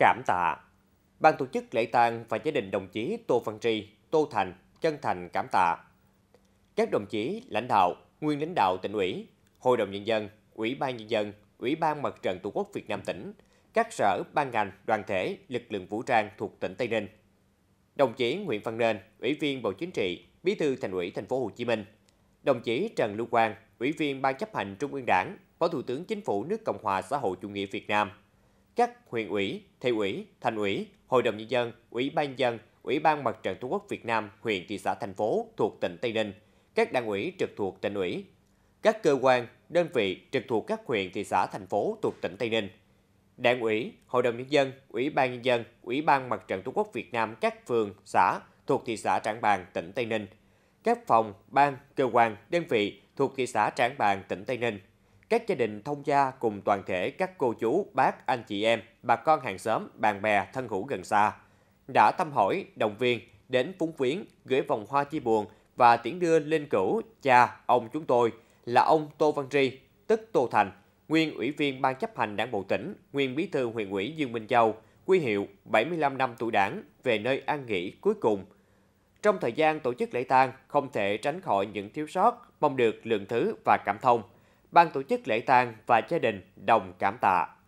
Cảm tạ. Ban tổ chức lễ tang và gia đình đồng chí Tô Văn Tri, Tô Thành chân thành cảm tạ. Các đồng chí lãnh đạo, nguyên lãnh đạo tỉnh ủy, Hội đồng nhân dân, Ủy ban nhân dân, Ủy ban Mặt trận Tổ quốc Việt Nam tỉnh, các sở, ban ngành, đoàn thể, lực lượng vũ trang thuộc tỉnh Tây Ninh. Đồng chí Nguyễn Văn Nên, Ủy viên Bộ Chính trị, Bí thư Thành ủy Thành phố Hồ Chí Minh. Đồng chí Trần Lưu Quang, Ủy viên Ban chấp hành Trung ương Đảng, Phó Thủ tướng Chính phủ nước Cộng hòa xã hội chủ nghĩa Việt Nam các huyện ủy, thị ủy, thành ủy, hội đồng nhân dân, ủy ban dân, ủy ban mặt trận tổ quốc Việt Nam, huyện, thị xã, thành phố thuộc tỉnh Tây Ninh, các đảng ủy trực thuộc tỉnh ủy, các cơ quan, đơn vị trực thuộc các huyện, thị xã, thành phố thuộc tỉnh Tây Ninh, đảng ủy, hội đồng nhân dân, ủy ban nhân dân, ủy ban mặt trận tổ quốc Việt Nam các phường, xã thuộc thị xã Trảng Bàng, tỉnh Tây Ninh, các phòng, ban, cơ quan, đơn vị thuộc thị xã Trảng Bàng, tỉnh Tây Ninh, các gia đình thông gia cùng toàn thể các cô chú, bác, anh chị em, bà con hàng xóm, bạn bè, thân hữu gần xa đã thăm hỏi, động viên, đến phúng viếng, gửi vòng hoa chia buồn và tiễn đưa lên cửu cha ông chúng tôi là ông Tô Văn Tri, tức Tô Thành, nguyên ủy viên ban chấp hành đảng bộ tỉnh, nguyên bí thư huyện ủy Dương Minh Châu, quy hiệu 75 năm tuổi đảng về nơi an nghỉ cuối cùng. Trong thời gian tổ chức lễ tang, không thể tránh khỏi những thiếu sót, mong được lượng thứ và cảm thông ban tổ chức lễ tang và gia đình đồng cảm tạ.